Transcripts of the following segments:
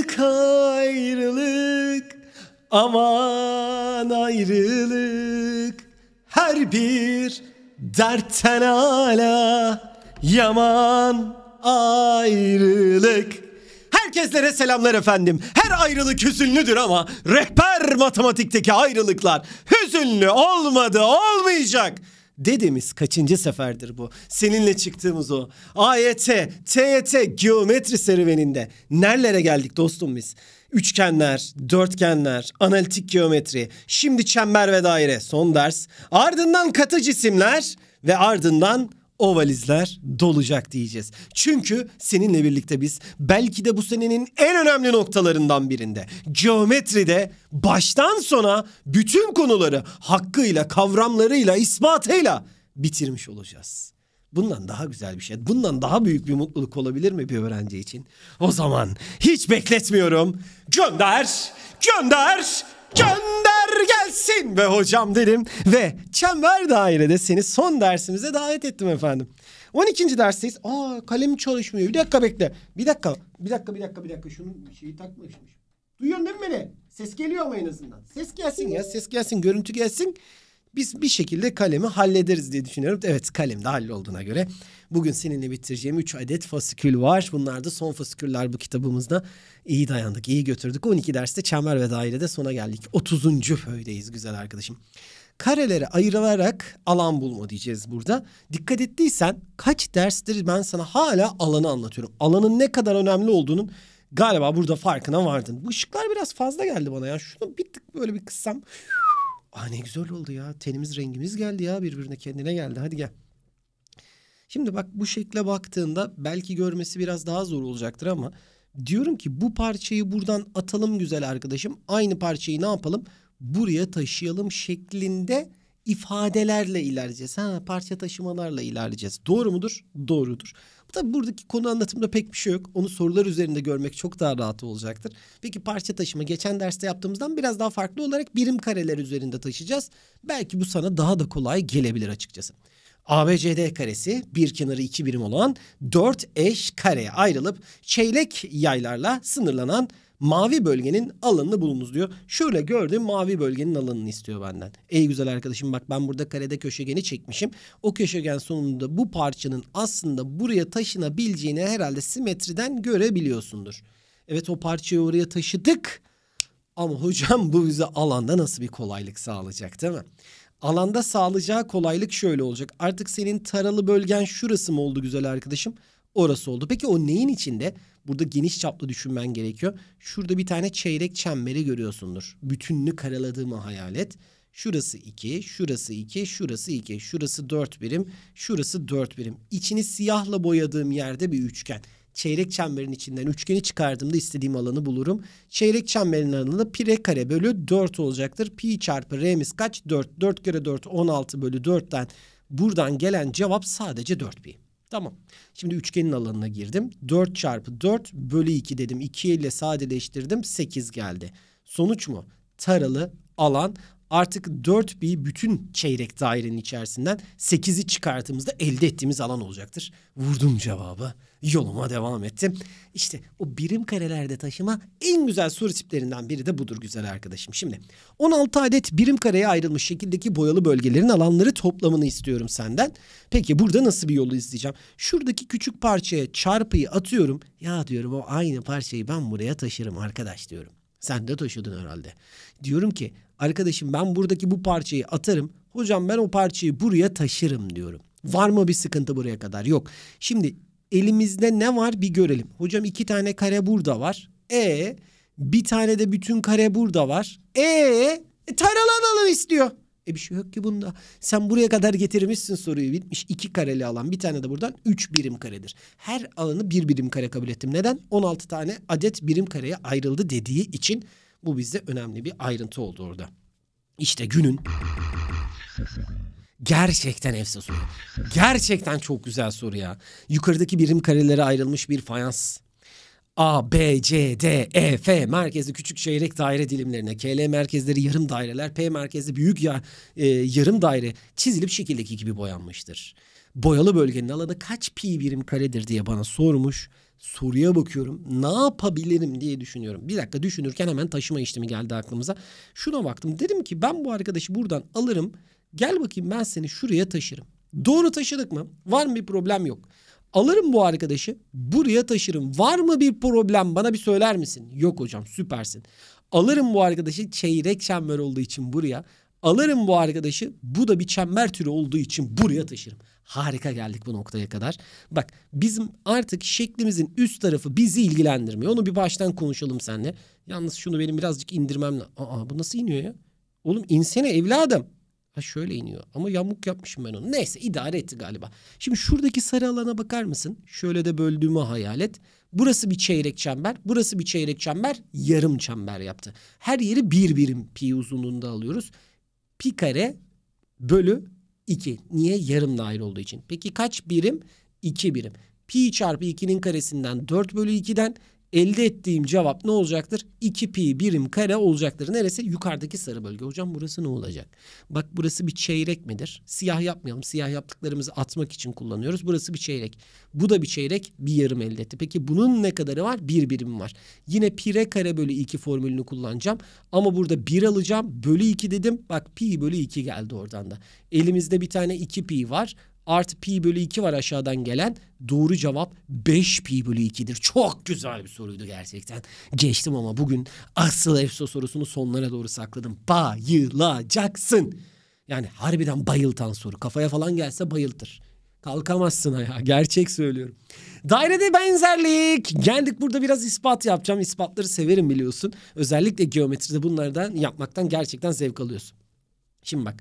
ayrılık ayrılık aman ayrılık her bir dertten ala yaman ayrılık. Herkeslere selamlar efendim. Her ayrılık hüzünlüdür ama rehber matematikteki ayrılıklar hüzünlü olmadı olmayacak. Dedemiz kaçıncı seferdir bu? Seninle çıktığımız o. AYT, e TYT, e geometri serüveninde. Nerelere geldik dostum biz? Üçgenler, dörtgenler, analitik geometri, şimdi çember ve daire son ders. Ardından katı cisimler ve ardından o valizler dolacak diyeceğiz. Çünkü seninle birlikte biz belki de bu senenin en önemli noktalarından birinde geometride baştan sona bütün konuları hakkıyla, kavramlarıyla, ispatıyla bitirmiş olacağız. Bundan daha güzel bir şey, bundan daha büyük bir mutluluk olabilir mi bir öğrenci için? O zaman hiç bekletmiyorum. Gönder, gönder, Gönder gelsin ve hocam dedim ve çember dairede seni son dersimize davet ettim efendim. 12. dersteyiz. Aa kalem çalışmıyor. Bir dakika bekle. Bir dakika. Bir dakika bir dakika bir dakika. Şunun şeyi takmışmış. Duyuyorsun değil mi beni? Ses geliyor ama en azından. Ses gelsin ya. Ses gelsin. Görüntü gelsin. Biz bir şekilde kalemi hallederiz diye düşünüyorum. Evet kalem de hallolduğuna göre Bugün seninle bitireceğim 3 adet fasikül var. Bunlar da son fasiküller bu kitabımızda. İyi dayandık, iyi götürdük. 12 derste çember ve dairede sona geldik. 30. föydeyiz güzel arkadaşım. Karelere ayrılarak alan bulma diyeceğiz burada. Dikkat ettiysen kaç derstir ben sana hala alanı anlatıyorum. Alanın ne kadar önemli olduğunun galiba burada farkına vardın. Bu ışıklar biraz fazla geldi bana ya. Şunu bir tık böyle bir kıssam. Aa ne güzel oldu ya. Tenimiz rengimiz geldi ya birbirine kendine geldi. Hadi gel. Şimdi bak bu şekle baktığında belki görmesi biraz daha zor olacaktır ama diyorum ki bu parçayı buradan atalım güzel arkadaşım. Aynı parçayı ne yapalım? Buraya taşıyalım şeklinde ifadelerle ilerleyeceğiz. Ha, parça taşımalarla ilerleyeceğiz. Doğru mudur? Doğrudur. Tabi buradaki konu anlatımda pek bir şey yok. Onu sorular üzerinde görmek çok daha rahat olacaktır. Peki parça taşıma geçen derste yaptığımızdan biraz daha farklı olarak birim kareler üzerinde taşıyacağız. Belki bu sana daha da kolay gelebilir açıkçası. ABCD karesi bir kenarı iki birim olan dört eş kareye ayrılıp çeyrek yaylarla sınırlanan mavi bölgenin alanını bulunuz diyor. Şöyle gördüm mavi bölgenin alanını istiyor benden. Ey güzel arkadaşım bak ben burada karede köşegeni çekmişim. O köşegen sonunda bu parçanın aslında buraya taşınabileceğini herhalde simetriden görebiliyorsundur. Evet o parçayı oraya taşıdık. Ama hocam bu bize alanda nasıl bir kolaylık sağlayacak değil mi? Alanda sağlayacağı kolaylık şöyle olacak. Artık senin taralı bölgen şurası mı oldu güzel arkadaşım? Orası oldu. Peki o neyin içinde? Burada geniş çaplı düşünmen gerekiyor. Şurada bir tane çeyrek çemberi görüyorsundur. Bütününü karaladığımı hayal et. Şurası 2, şurası 2, şurası 2, şurası 4 birim, şurası 4 birim. İçini siyahla boyadığım yerde bir üçgen çeyrek çemberin içinden üçgeni çıkardığımda istediğim alanı bulurum. Çeyrek çemberin alanı pi r kare bölü 4 olacaktır. Pi çarpı r'miz kaç? 4. 4 kere 4 16 bölü 4'ten buradan gelen cevap sadece 4 pi. Tamam. Şimdi üçgenin alanına girdim. 4 çarpı 4 bölü 2 dedim. 2 ile sadeleştirdim. 8 geldi. Sonuç mu? Taralı alan artık 4 bir bütün çeyrek dairenin içerisinden 8'i çıkarttığımızda elde ettiğimiz alan olacaktır. Vurdum cevabı. Yoluma devam ettim. İşte o birim karelerde taşıma en güzel soru tiplerinden biri de budur güzel arkadaşım. Şimdi 16 adet birim kareye ayrılmış şekildeki boyalı bölgelerin alanları toplamını istiyorum senden. Peki burada nasıl bir yolu izleyeceğim? Şuradaki küçük parçaya çarpıyı atıyorum. Ya diyorum o aynı parçayı ben buraya taşırım arkadaş diyorum. Sen de taşıdın herhalde. Diyorum ki Arkadaşım ben buradaki bu parçayı atarım. Hocam ben o parçayı buraya taşırım diyorum. Var mı bir sıkıntı buraya kadar? Yok. Şimdi elimizde ne var bir görelim. Hocam iki tane kare burada var. E bir tane de bütün kare burada var. E, e taralan alan istiyor. E bir şey yok ki bunda. Sen buraya kadar getirmişsin soruyu bitmiş. iki kareli alan bir tane de buradan üç birim karedir. Her alanı bir birim kare kabul ettim. Neden? 16 tane adet birim kareye ayrıldı dediği için bu bizde önemli bir ayrıntı oldu orada. İşte günün Gerçekten efsa soru. Gerçekten çok güzel soru ya. Yukarıdaki birim karelere ayrılmış bir fayans. A, B, C, D, E, F merkezli küçük çeyrek daire dilimlerine, KL merkezleri yarım daireler, P merkezli büyük ya, e, yarım daire çizilip şekildeki gibi boyanmıştır boyalı bölgenin alanı kaç pi birim karedir diye bana sormuş. Soruya bakıyorum. Ne yapabilirim diye düşünüyorum. Bir dakika düşünürken hemen taşıma işlemi geldi aklımıza. Şuna baktım. Dedim ki ben bu arkadaşı buradan alırım. Gel bakayım ben seni şuraya taşırım. Doğru taşıdık mı? Var mı bir problem yok. Alırım bu arkadaşı buraya taşırım. Var mı bir problem bana bir söyler misin? Yok hocam süpersin. Alırım bu arkadaşı çeyrek çember olduğu için buraya. Alırım bu arkadaşı. Bu da bir çember türü olduğu için buraya taşırım. Harika geldik bu noktaya kadar. Bak bizim artık şeklimizin üst tarafı bizi ilgilendirmiyor. Onu bir baştan konuşalım seninle. Yalnız şunu benim birazcık indirmem lazım. Aa bu nasıl iniyor ya? Oğlum insene evladım. Ha şöyle iniyor ama yamuk yapmışım ben onu. Neyse idare etti galiba. Şimdi şuradaki sarı alana bakar mısın? Şöyle de böldüğümü hayal et. Burası bir çeyrek çember, burası bir çeyrek çember, yarım çember yaptı. Her yeri bir birim pi uzunluğunda alıyoruz pi kare bölü 2. Niye? Yarım dahil olduğu için. Peki kaç birim? 2 birim. Pi çarpı 2'nin karesinden 4 bölü 2'den elde ettiğim cevap ne olacaktır? 2 pi birim kare olacaktır. Neresi? Yukarıdaki sarı bölge. Hocam burası ne olacak? Bak burası bir çeyrek midir? Siyah yapmayalım. Siyah yaptıklarımızı atmak için kullanıyoruz. Burası bir çeyrek. Bu da bir çeyrek. Bir yarım elde etti. Peki bunun ne kadarı var? Bir birim var. Yine pi r kare bölü 2 formülünü kullanacağım. Ama burada 1 alacağım. Bölü 2 dedim. Bak pi bölü 2 geldi oradan da. Elimizde bir tane 2 pi var artı pi bölü 2 var aşağıdan gelen. Doğru cevap 5 pi bölü 2'dir. Çok güzel bir soruydu gerçekten. Geçtim ama bugün asıl EFSO sorusunu sonlara doğru sakladım. Bayılacaksın. Yani harbiden bayıltan soru. Kafaya falan gelse bayıltır. Kalkamazsın ayağa. Gerçek söylüyorum. Dairede benzerlik. Geldik burada biraz ispat yapacağım. İspatları severim biliyorsun. Özellikle geometride bunlardan yapmaktan gerçekten zevk alıyorsun. Şimdi bak.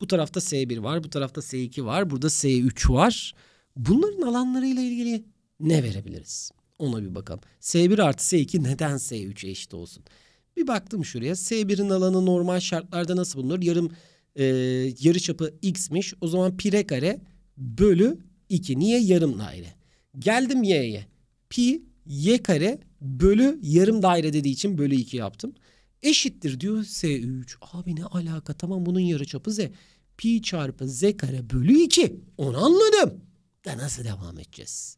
Bu tarafta S1 var, bu tarafta S2 var, burada S3 var. Bunların alanlarıyla ilgili ne verebiliriz? Ona bir bakalım. S1 artı S2 neden S3'e eşit olsun? Bir baktım şuraya. S1'in alanı normal şartlarda nasıl bulunur? Yarım e, yarı çapı x'miş. O zaman pire kare bölü 2. Niye yarım daire? Geldim y'ye. Pi y kare bölü yarım daire dediği için bölü 2 yaptım eşittir diyor S3. Abi ne alaka tamam bunun yarı çapı Z. Pi çarpı Z kare bölü 2. Onu anladım. Da nasıl devam edeceğiz?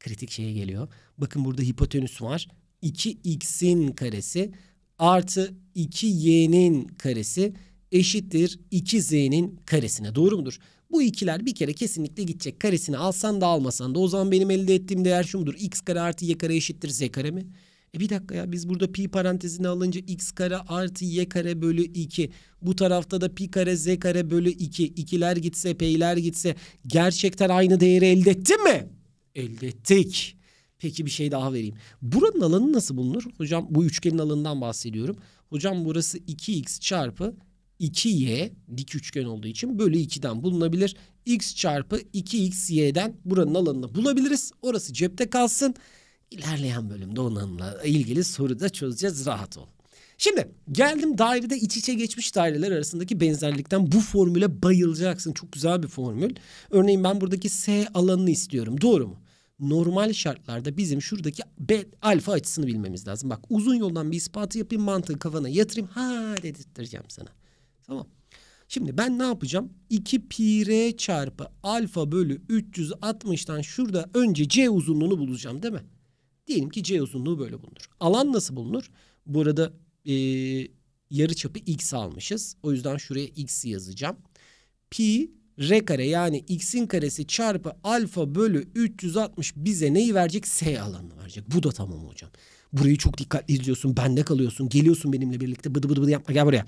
Kritik şeye geliyor. Bakın burada hipotenüs var. 2x'in karesi artı 2y'nin karesi eşittir 2z'nin karesine. Doğru mudur? Bu ikiler bir kere kesinlikle gidecek. Karesini alsan da almasan da o zaman benim elde ettiğim değer şu mudur? x kare artı y kare eşittir z kare mi? E bir dakika ya biz burada pi parantezini alınca x kare artı y kare bölü 2. Bu tarafta da pi kare z kare bölü 2. İkiler gitse peyler gitse gerçekten aynı değeri elde ettin mi? Elde ettik. Peki bir şey daha vereyim. Buranın alanı nasıl bulunur? Hocam bu üçgenin alanından bahsediyorum. Hocam burası 2x çarpı 2y dik üçgen olduğu için bölü 2'den bulunabilir. x çarpı 2xy'den buranın alanını bulabiliriz. Orası cepte kalsın. İlerleyen bölümde onunla ilgili soru da çözeceğiz. Rahat ol. Şimdi geldim dairede iç içe geçmiş daireler arasındaki benzerlikten bu formüle bayılacaksın. Çok güzel bir formül. Örneğin ben buradaki S alanını istiyorum. Doğru mu? Normal şartlarda bizim şuradaki B alfa açısını bilmemiz lazım. Bak uzun yoldan bir ispatı yapayım mantığı kafana yatırayım. Ha dedirttireceğim sana. Tamam. Şimdi ben ne yapacağım? 2 pi r çarpı alfa bölü 360'tan şurada önce c uzunluğunu bulacağım değil mi? Diyelim ki C uzunluğu böyle bulunur. Alan nasıl bulunur? Burada e, yarı çapı x almışız. O yüzden şuraya x yazacağım. Pi r kare yani x'in karesi çarpı alfa bölü 360 bize neyi verecek? S alanını verecek. Bu da tamam hocam. Burayı çok dikkatli izliyorsun. Bende kalıyorsun. Geliyorsun benimle birlikte. Bıdı bıdı bıdı yapma. Gel buraya.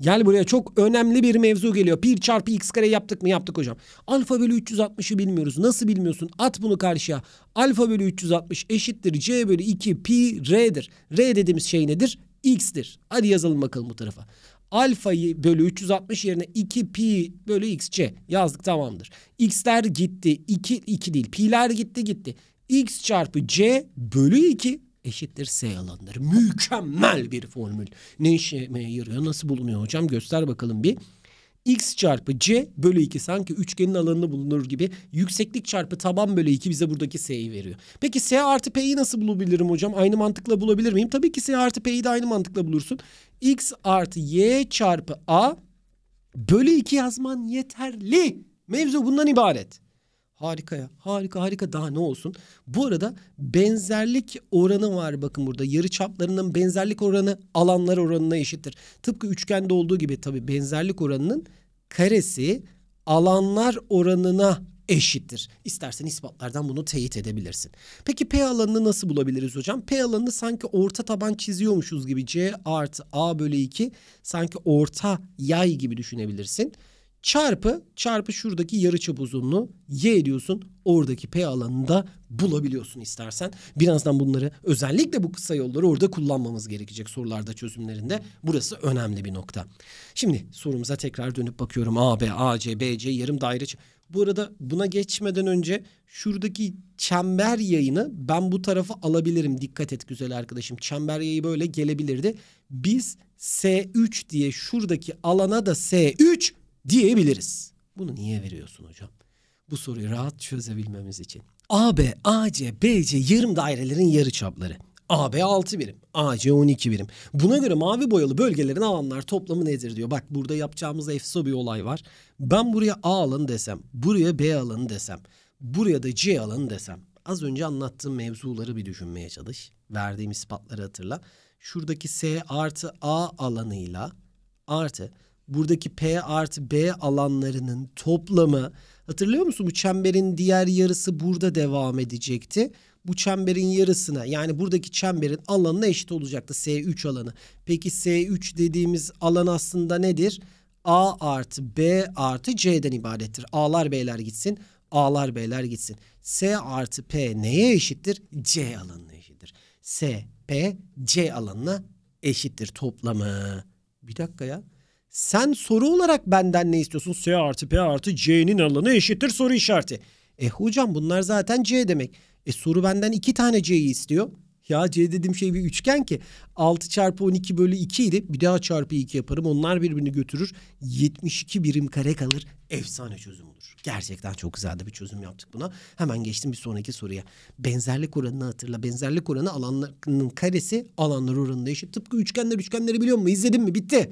Gel buraya. Çok önemli bir mevzu geliyor. Pi çarpı x kare yaptık mı? Yaptık hocam. Alfa bölü 360'ı bilmiyoruz. Nasıl bilmiyorsun? At bunu karşıya. Alfa bölü 360 eşittir. C bölü 2 pi r'dir. R dediğimiz şey nedir? X'dir. Hadi yazalım bakalım bu tarafa alfayı bölü 360 yerine 2 pi bölü x c yazdık tamamdır. X'ler gitti. 2 2 değil. Pi'ler gitti gitti. X çarpı c bölü 2 eşittir S alanları. Mükemmel bir formül. Ne işe yarıyor? Nasıl bulunuyor hocam? Göster bakalım bir x çarpı c bölü 2 sanki üçgenin alanını bulunur gibi yükseklik çarpı taban bölü 2 bize buradaki s'yi veriyor. Peki s artı p'yi nasıl bulabilirim hocam? Aynı mantıkla bulabilir miyim? Tabii ki s artı p'yi de aynı mantıkla bulursun. x artı y çarpı a bölü 2 yazman yeterli. Mevzu bundan ibaret. Harika ya. Harika harika daha ne olsun. Bu arada benzerlik oranı var bakın burada. Yarı çaplarının benzerlik oranı alanlar oranına eşittir. Tıpkı üçgende olduğu gibi tabii benzerlik oranının karesi alanlar oranına eşittir. İstersen ispatlardan bunu teyit edebilirsin. Peki P alanını nasıl bulabiliriz hocam? P alanını sanki orta taban çiziyormuşuz gibi C artı A bölü 2 sanki orta yay gibi düşünebilirsin çarpı çarpı şuradaki yarıçap uzunluğu y ediyorsun. Oradaki p alanını da bulabiliyorsun istersen. Birazdan bunları özellikle bu kısa yolları orada kullanmamız gerekecek sorularda çözümlerinde. Burası önemli bir nokta. Şimdi sorumuza tekrar dönüp bakıyorum. AB AC BC yarım daire. Bu arada buna geçmeden önce şuradaki çember yayını ben bu tarafa alabilirim. Dikkat et güzel arkadaşım. Çember yayı böyle gelebilirdi. Biz S3 diye şuradaki alana da S3 diyebiliriz. Bunu niye veriyorsun hocam? Bu soruyu rahat çözebilmemiz için. AB, AC, BC yarım dairelerin yarı çapları. AB 6 birim, AC 12 birim. Buna göre mavi boyalı bölgelerin alanlar toplamı nedir diyor. Bak burada yapacağımız efso bir olay var. Ben buraya A alanı desem, buraya B alanı desem, buraya da C alanı desem. Az önce anlattığım mevzuları bir düşünmeye çalış. Verdiğim ispatları hatırla. Şuradaki S artı A alanıyla artı buradaki P artı B alanlarının toplamı hatırlıyor musun bu çemberin diğer yarısı burada devam edecekti. Bu çemberin yarısına yani buradaki çemberin alanına eşit olacaktı S3 alanı. Peki S3 dediğimiz alan aslında nedir? A artı B artı C'den ibarettir. A'lar B'ler gitsin. A'lar B'ler gitsin. S artı P neye eşittir? C alanına eşittir. S, P, C alanına eşittir toplamı. Bir dakika ya. Sen soru olarak benden ne istiyorsun? S artı P artı C'nin alanı eşittir soru işareti. E hocam bunlar zaten C demek. E soru benden iki tane C'yi istiyor. Ya C dediğim şey bir üçgen ki 6 çarpı 12 bölü 2 idi. Bir daha çarpı 2 yaparım. Onlar birbirini götürür. 72 birim kare kalır. Efsane çözüm olur. Gerçekten çok güzel de bir çözüm yaptık buna. Hemen geçtim bir sonraki soruya. Benzerlik oranını hatırla. Benzerlik oranı alanların karesi alanlar oranına eşit. Tıpkı üçgenler üçgenleri biliyor musun? İzledin mi? Bitti.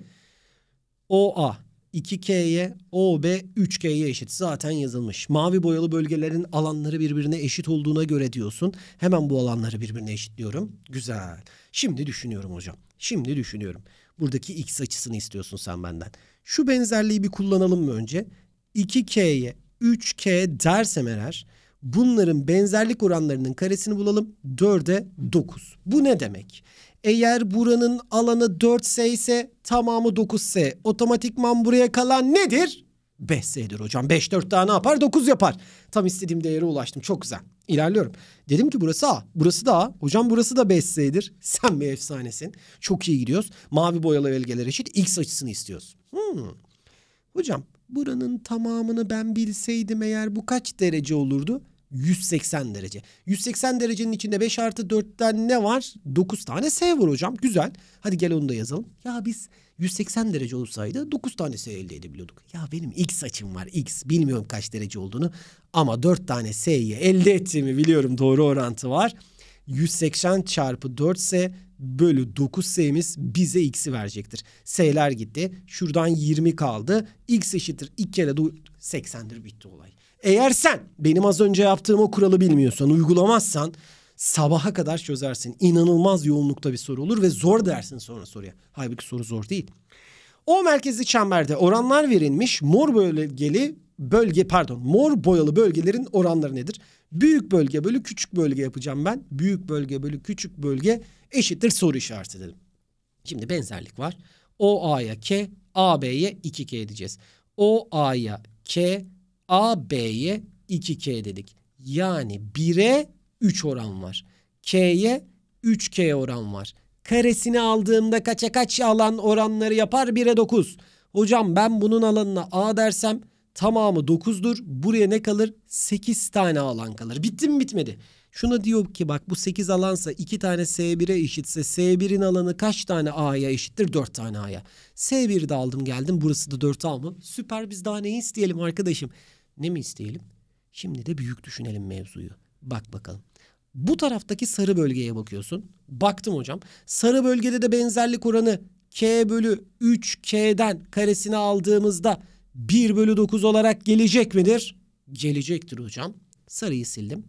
OA 2K'ye, OB 3K'ye eşit. Zaten yazılmış. Mavi boyalı bölgelerin alanları birbirine eşit olduğuna göre diyorsun. Hemen bu alanları birbirine eşitliyorum. Güzel. Şimdi düşünüyorum hocam. Şimdi düşünüyorum. Buradaki x açısını istiyorsun sen benden. Şu benzerliği bir kullanalım mı önce? 2K'ye 3K dersem eğer bunların benzerlik oranlarının karesini bulalım. 4'e 9. Bu ne demek? Eğer buranın alanı 4S ise tamamı 9S. Otomatikman buraya kalan nedir? 5S'dir hocam. 5 4 daha ne yapar? 9 yapar. Tam istediğim değere ulaştım. Çok güzel. İlerliyorum. Dedim ki burası A. Burası da A. Hocam burası da 5S'dir. Sen bir efsanesin. Çok iyi gidiyoruz. Mavi boyalı belgeler eşit. X açısını istiyoruz. Hmm. Hocam buranın tamamını ben bilseydim eğer bu kaç derece olurdu? 180 derece. 180 derecenin içinde 5 artı 4'ten ne var? 9 tane S var hocam. Güzel. Hadi gel onu da yazalım. Ya biz 180 derece olsaydı 9 tane S elde edebiliyorduk. Ya benim X açım var X. Bilmiyorum kaç derece olduğunu. Ama 4 tane S'yi elde ettiğimi biliyorum. Doğru orantı var. 180 çarpı 4 S bölü 9 S'miz bize X'i verecektir. S'ler gitti. Şuradan 20 kaldı. X eşittir 2 kere 80'dir bitti olay. Eğer sen benim az önce yaptığım o kuralı bilmiyorsan, uygulamazsan sabaha kadar çözersin. İnanılmaz yoğunlukta bir soru olur ve zor dersin sonra soruya. Halbuki soru zor değil. O merkezli çemberde oranlar verilmiş. Mor bölgeli bölge pardon mor boyalı bölgelerin oranları nedir? Büyük bölge bölü küçük bölge yapacağım ben. Büyük bölge bölü küçük bölge eşittir soru işareti dedim. Şimdi benzerlik var. O A'ya K, A B'ye 2K edeceğiz. O A'ya K, A, B'ye 2K dedik. Yani 1'e 3 oran var. K'ye 3K oran var. Karesini aldığımda kaça kaç alan oranları yapar? 1'e 9. Hocam ben bunun alanına A dersem tamamı 9'dur. Buraya ne kalır? 8 tane alan kalır. Bitti mi bitmedi. Şuna diyor ki bak bu 8 alansa 2 tane S1'e eşitse S1'in alanı kaç tane A'ya eşittir? 4 tane A'ya. S1'i de aldım geldim. Burası da 4 A mı? Süper biz daha ne isteyelim arkadaşım. Ne mi isteyelim? Şimdi de büyük düşünelim mevzuyu. Bak bakalım. Bu taraftaki sarı bölgeye bakıyorsun. Baktım hocam. Sarı bölgede de benzerlik oranı k bölü 3k'den karesini aldığımızda 1 bölü 9 olarak gelecek midir? Gelecektir hocam. Sarıyı sildim.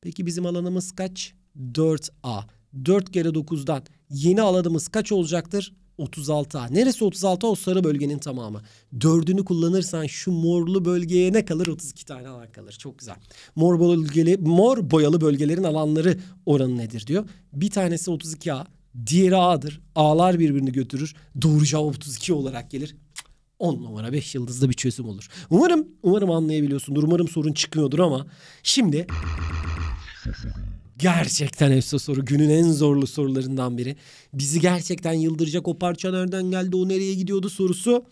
Peki bizim alanımız kaç? 4a. 4 kere 9'dan yeni alanımız kaç olacaktır? 36A. Neresi 36A? O sarı bölgenin tamamı. Dördünü kullanırsan şu morlu bölgeye ne kalır? 32 tane alan kalır. Çok güzel. Mor bölgeli, mor boyalı bölgelerin alanları oranı nedir diyor. Bir tanesi 32A. Diğeri A'dır. A'lar birbirini götürür. Doğru cevap 32 olarak gelir. 10 numara 5 yıldızlı bir çözüm olur. Umarım umarım anlayabiliyorsundur. Umarım sorun çıkmıyordur ama şimdi Gerçekten EFSA soru günün en zorlu sorularından biri. Bizi gerçekten yıldıracak o parça nereden geldi o nereye gidiyordu sorusu.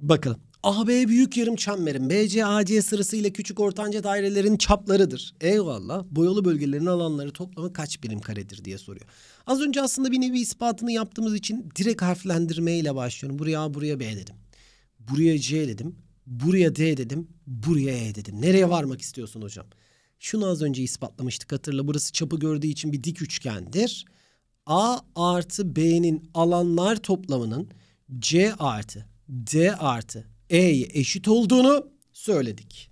Bakalım. AB büyük yarım çemberin BC AC sırasıyla küçük ortanca dairelerin çaplarıdır. Eyvallah. Boyalı bölgelerin alanları toplamı kaç birim karedir diye soruyor. Az önce aslında bir nevi ispatını yaptığımız için direkt harflendirmeyle başlıyorum. Buraya A buraya B dedim. Buraya C dedim. Buraya D dedim. Buraya E dedim. Nereye varmak istiyorsun hocam? Şunu az önce ispatlamıştık hatırla. Burası çapı gördüğü için bir dik üçgendir. A artı B'nin alanlar toplamının C artı D artı E'ye eşit olduğunu söyledik.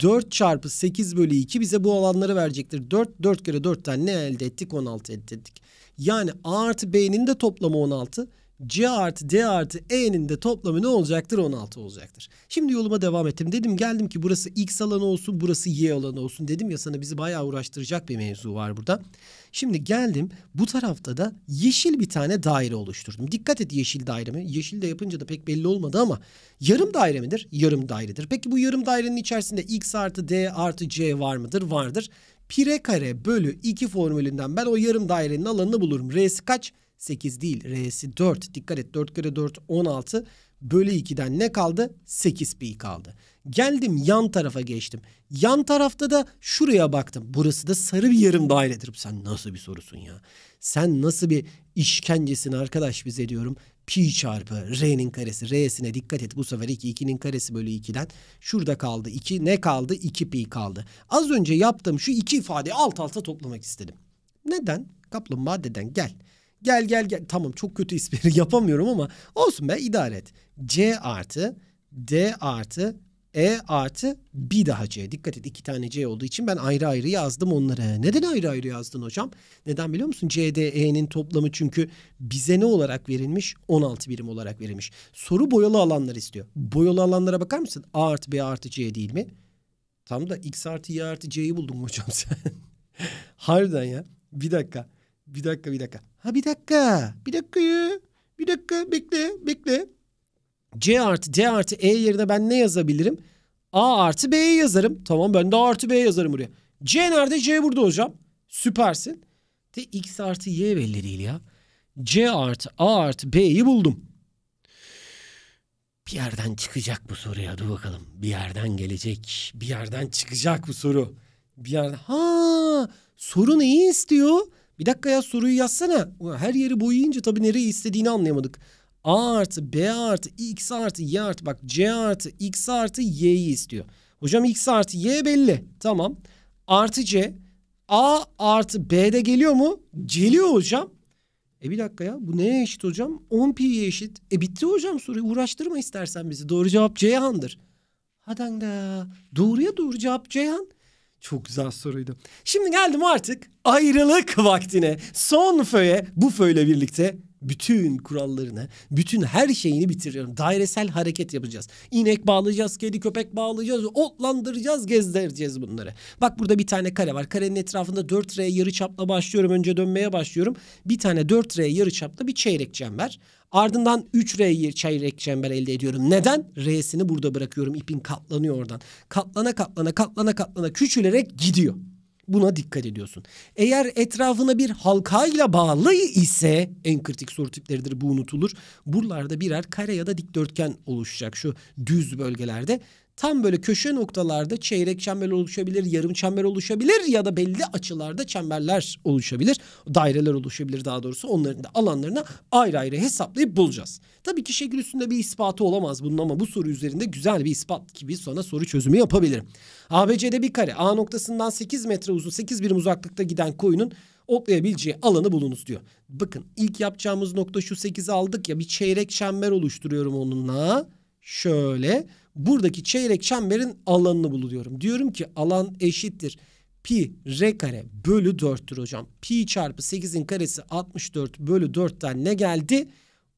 4 çarpı 8 bölü 2 bize bu alanları verecektir. 4, 4 kere 4'ten ne elde ettik? 16 elde ettik. Yani A artı B'nin de toplamı 16. C artı D artı E'nin de toplamı ne olacaktır? 16 olacaktır. Şimdi yoluma devam ettim. Dedim geldim ki burası X alanı olsun burası Y alanı olsun. Dedim ya sana bizi bayağı uğraştıracak bir mevzu var burada. Şimdi geldim bu tarafta da yeşil bir tane daire oluşturdum. Dikkat et yeşil daire mi? Yeşil de yapınca da pek belli olmadı ama yarım daire midir? Yarım dairedir. Peki bu yarım dairenin içerisinde X artı D artı C var mıdır? Vardır. Pire kare bölü 2 formülünden ben o yarım dairenin alanını bulurum. R'si kaç? 8 değil. R'si 4. Dikkat et 4 kere 4 16. Bölü 2'den ne kaldı? 8 pi kaldı. Geldim yan tarafa geçtim. Yan tarafta da şuraya baktım. Burası da sarı bir yarım dairedir. Sen nasıl bir sorusun ya? Sen nasıl bir işkencesin arkadaş bize diyorum. Pi çarpı R'nin karesi. R'sine dikkat et. Bu sefer 2. 2'nin karesi bölü 2'den. Şurada kaldı 2. Ne kaldı? 2 pi kaldı. Az önce yaptığım şu iki ifadeyi alt alta toplamak istedim. Neden? Kaplumbağa deden gel. Gel gel gel. Tamam çok kötü ismini yapamıyorum ama olsun be idare et. C artı D artı E artı bir daha C. Dikkat et iki tane C olduğu için ben ayrı ayrı yazdım onları. Neden ayrı ayrı yazdın hocam? Neden biliyor musun? C, D, E'nin toplamı çünkü bize ne olarak verilmiş? 16 birim olarak verilmiş. Soru boyalı alanlar istiyor. Boyalı alanlara bakar mısın? A artı B artı C değil mi? Tam da X artı Y artı C'yi buldun hocam sen. Harbiden ya. Bir dakika. Bir dakika bir dakika. Ha bir dakika. Bir dakika Bir dakika bekle bekle. C artı D artı E yerine ben ne yazabilirim? A artı B'yi yazarım. Tamam ben de A artı B yazarım buraya. C nerede? C burada hocam. Süpersin. De X artı Y belli değil ya. C artı A artı B'yi buldum. Bir yerden çıkacak bu soru ya. Dur bakalım. Bir yerden gelecek. Bir yerden çıkacak bu soru. Bir yerden... Ha soru neyi istiyor? Bir dakika ya soruyu yazsana. Her yeri boyayınca tabii nereyi istediğini anlayamadık. A artı B artı X artı Y artı bak C artı X artı Y'yi istiyor. Hocam X artı Y belli. Tamam. Artı C. A artı de geliyor mu? Geliyor hocam. E bir dakika ya bu neye eşit hocam? 10 pi'ye eşit. E bitti hocam soruyu uğraştırma istersen bizi. Doğru cevap Ceyhan'dır. Hadan da doğruya doğru cevap Ceyhan. Çok güzel soruydu. Şimdi geldim artık ayrılık vaktine. Son föye bu föyle birlikte bütün kurallarını, bütün her şeyini bitiriyorum. Dairesel hareket yapacağız. İnek bağlayacağız, kedi köpek bağlayacağız, otlandıracağız, gezdireceğiz bunları. Bak burada bir tane kare var. Karenin etrafında 4R yarı çapla başlıyorum. Önce dönmeye başlıyorum. Bir tane 4R yarı çapla bir çeyrek çember. Ardından 3R çeyrek çember elde ediyorum. Neden? R'sini burada bırakıyorum. İpin katlanıyor oradan. Katlana katlana katlana katlana küçülerek gidiyor. Buna dikkat ediyorsun. Eğer etrafına bir halkayla bağlı ise en kritik soru tipleridir bu unutulur. Buralarda birer kare ya da dikdörtgen oluşacak şu düz bölgelerde. Tam böyle köşe noktalarda çeyrek çember oluşabilir, yarım çember oluşabilir ya da belli açılarda çemberler oluşabilir. Daireler oluşabilir daha doğrusu. Onların da alanlarını ayrı ayrı hesaplayıp bulacağız. Tabii ki şekil üstünde bir ispatı olamaz bunun ama bu soru üzerinde güzel bir ispat gibi sonra soru çözümü yapabilirim. ABC'de bir kare A noktasından 8 metre uzun 8 birim uzaklıkta giden koyunun otlayabileceği alanı bulunuz diyor. Bakın ilk yapacağımız nokta şu 8'i aldık ya bir çeyrek çember oluşturuyorum onunla şöyle buradaki çeyrek çemberin alanını buluyorum. Diyorum ki alan eşittir pi r kare bölü 4'tür hocam. Pi çarpı 8'in karesi 64 bölü 4'ten ne geldi?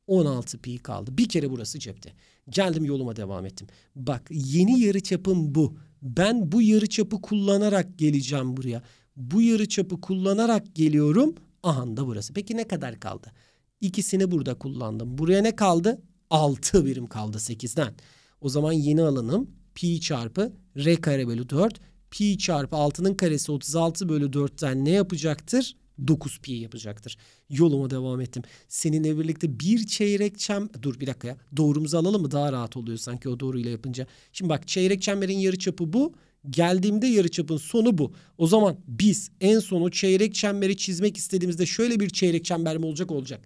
16 pi kaldı. Bir kere burası cepte. Geldim yoluma devam ettim. Bak yeni yarı çapım bu. Ben bu yarı çapı kullanarak geleceğim buraya. Bu yarı çapı kullanarak geliyorum. Aha da burası. Peki ne kadar kaldı? İkisini burada kullandım. Buraya ne kaldı? 6 birim kaldı 8'den. O zaman yeni alanım pi çarpı r kare bölü 4 pi çarpı 6'nın karesi 36 bölü 4'ten ne yapacaktır? 9 pi yapacaktır. Yoluma devam ettim. Seninle birlikte bir çeyrek çember. Dur bir dakika ya. Doğrumuzu alalım mı? Daha rahat oluyor sanki o doğruyla yapınca. Şimdi bak çeyrek çemberin yarı çapı bu. Geldiğimde yarı çapın sonu bu. O zaman biz en son o çeyrek çemberi çizmek istediğimizde şöyle bir çeyrek çember mi olacak olacak.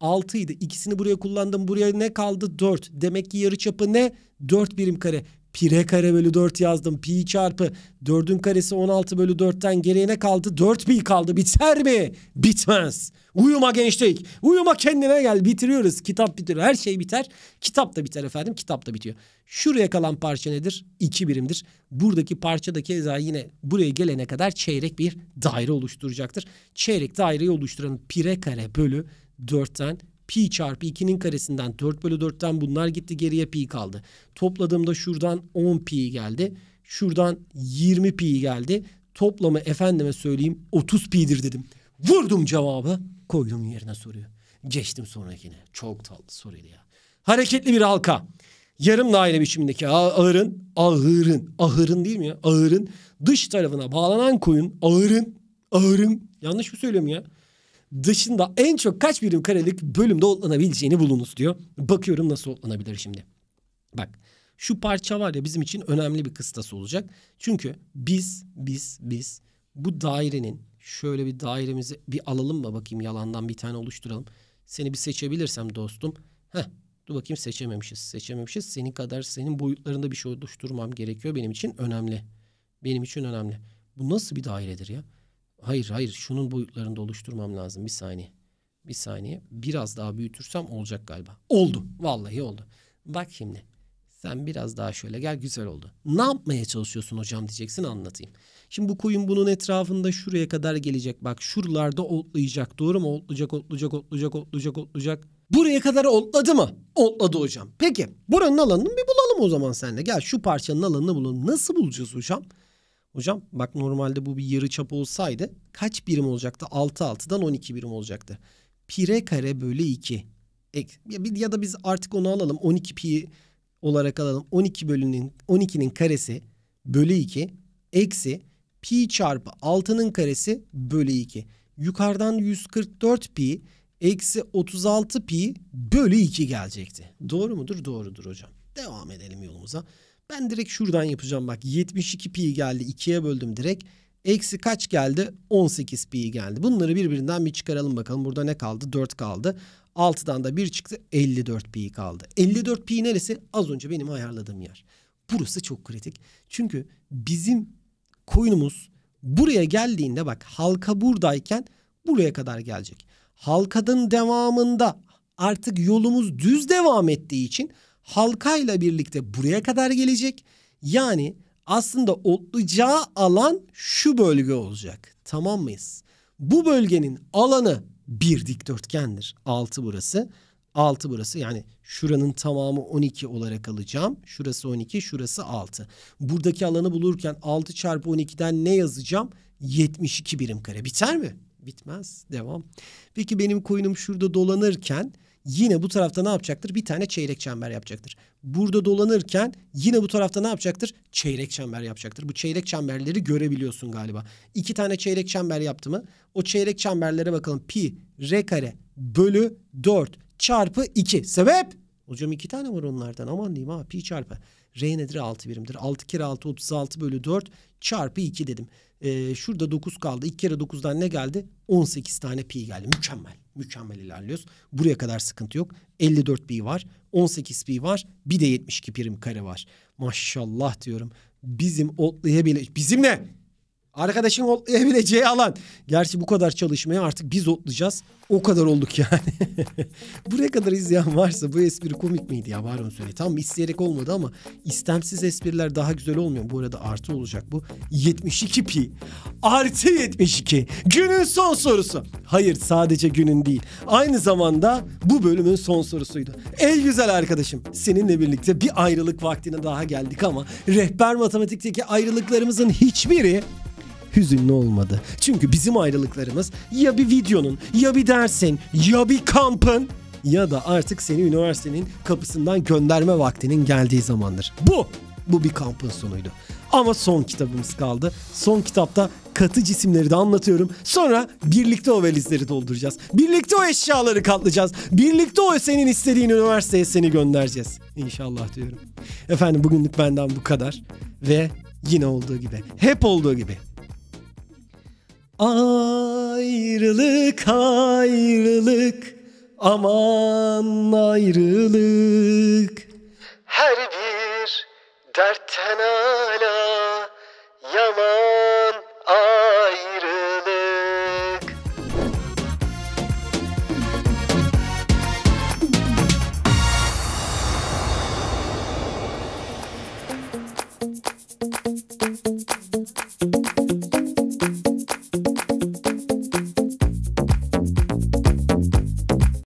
6 idi. İkisini buraya kullandım. Buraya ne kaldı? 4. Demek ki yarı çapı ne? 4 birim kare. Pire kare bölü 4 yazdım. Pi çarpı 4'ün karesi 16 bölü 4'ten geriye ne kaldı? 4 pi kaldı. Biter mi? Bitmez. Uyuma gençlik. Uyuma kendine gel. Bitiriyoruz. Kitap bitiyor. Her şey biter. Kitap da biter efendim. Kitap da bitiyor. Şuraya kalan parça nedir? 2 birimdir. Buradaki parça da keza yine buraya gelene kadar çeyrek bir daire oluşturacaktır. Çeyrek daireyi oluşturan pire kare bölü 4'ten pi çarpı 2'nin karesinden 4 bölü 4'ten bunlar gitti geriye pi kaldı. Topladığımda şuradan 10 pi geldi. Şuradan 20 pi geldi. Toplamı efendime söyleyeyim 30 pi'dir dedim. Vurdum cevabı koydum yerine soruyu. Geçtim sonrakine. Çok tatlı soruydu ya. Hareketli bir halka. Yarım daire biçimindeki ağırın, ağırın ağırın değil mi ya? ağırın dış tarafına bağlanan koyun, ağırın, ağırın. Yanlış mı söylüyorum ya? dışında en çok kaç birim karelik bölümde otlanabileceğini bulunuz diyor. Bakıyorum nasıl otlanabilir şimdi. Bak şu parça var ya bizim için önemli bir kıstası olacak. Çünkü biz biz biz bu dairenin şöyle bir dairemizi bir alalım mı bakayım yalandan bir tane oluşturalım. Seni bir seçebilirsem dostum. Heh dur bakayım seçememişiz seçememişiz. Senin kadar senin boyutlarında bir şey oluşturmam gerekiyor benim için önemli. Benim için önemli. Bu nasıl bir dairedir ya? Hayır hayır şunun boyutlarında oluşturmam lazım bir saniye. Bir saniye biraz daha büyütürsem olacak galiba. Oldu vallahi oldu. Bak şimdi sen biraz daha şöyle gel güzel oldu. Ne yapmaya çalışıyorsun hocam diyeceksin anlatayım. Şimdi bu koyun bunun etrafında şuraya kadar gelecek. Bak şuralarda otlayacak doğru mu? Otlayacak otlayacak otlayacak otlayacak otlayacak. Buraya kadar otladı mı? Otladı hocam. Peki buranın alanını bir bulalım o zaman senle. Gel şu parçanın alanını bulalım. Nasıl bulacağız hocam? Hocam bak normalde bu bir yarı çap olsaydı kaç birim olacaktı? 6 6'dan 12 birim olacaktı. Pi Pire kare bölü 2. Ek, ya da biz artık onu alalım 12 pi olarak alalım. 12 bölünün 12'nin karesi bölü 2 eksi pi çarpı 6'nın karesi bölü 2. Yukarıdan 144 pi eksi 36 pi bölü 2 gelecekti. Doğru mudur? Doğrudur hocam. Devam edelim yolumuza. Ben direkt şuradan yapacağım bak 72 pi geldi 2'ye böldüm direkt. Eksi kaç geldi? 18 pi geldi. Bunları birbirinden bir çıkaralım bakalım. Burada ne kaldı? 4 kaldı. 6'dan da 1 çıktı. 54 pi kaldı. 54 pi neresi? Az önce benim ayarladığım yer. Burası çok kritik. Çünkü bizim koyunumuz buraya geldiğinde bak halka buradayken buraya kadar gelecek. Halkanın devamında artık yolumuz düz devam ettiği için halkayla birlikte buraya kadar gelecek. Yani aslında otlayacağı alan şu bölge olacak. Tamam mıyız? Bu bölgenin alanı bir dikdörtgendir. 6 burası. 6 burası yani şuranın tamamı 12 olarak alacağım. Şurası 12, şurası 6. Buradaki alanı bulurken 6 çarpı 12'den ne yazacağım? 72 birim kare. Biter mi? Bitmez. Devam. Peki benim koyunum şurada dolanırken yine bu tarafta ne yapacaktır? Bir tane çeyrek çember yapacaktır. Burada dolanırken yine bu tarafta ne yapacaktır? Çeyrek çember yapacaktır. Bu çeyrek çemberleri görebiliyorsun galiba. İki tane çeyrek çember yaptı mı? O çeyrek çemberlere bakalım. Pi, r kare bölü 4 çarpı 2. Sebep? Hocam iki tane var onlardan. Aman diyeyim ha pi çarpı. R nedir? 6 birimdir. 6 kere 6 36 bölü 4 çarpı 2 dedim. Ee, şurada 9 kaldı. 2 kere 9'dan ne geldi? 18 tane pi geldi. Mükemmel mükemmel ilerliyoruz. Buraya kadar sıkıntı yok. 54 pi var, 18 pi var, bir de 72 prim kare var. Maşallah diyorum. Bizim bizim ne? Arkadaşın otlayabileceği alan. Gerçi bu kadar çalışmaya artık biz otlayacağız. O kadar olduk yani. Buraya kadar izleyen varsa bu espri komik miydi ya var onu söyle. Tam isteyerek olmadı ama istemsiz espriler daha güzel olmuyor. Bu arada artı olacak bu. 72 pi. Artı 72. Günün son sorusu. Hayır sadece günün değil. Aynı zamanda bu bölümün son sorusuydu. En güzel arkadaşım seninle birlikte bir ayrılık vaktine daha geldik ama rehber matematikteki ayrılıklarımızın hiçbiri hüzünlü olmadı. Çünkü bizim ayrılıklarımız ya bir videonun, ya bir dersin, ya bir kampın ya da artık seni üniversitenin kapısından gönderme vaktinin geldiği zamandır. Bu bu bir kampın sonuydu. Ama son kitabımız kaldı. Son kitapta katı cisimleri de anlatıyorum. Sonra birlikte o valizleri dolduracağız. Birlikte o eşyaları katlayacağız. Birlikte o senin istediğin üniversiteye seni göndereceğiz. İnşallah diyorum. Efendim bugünlük benden bu kadar. Ve yine olduğu gibi, hep olduğu gibi Ayrılık ayrılık aman ayrılık Her bir dertten ala yaman ayrılık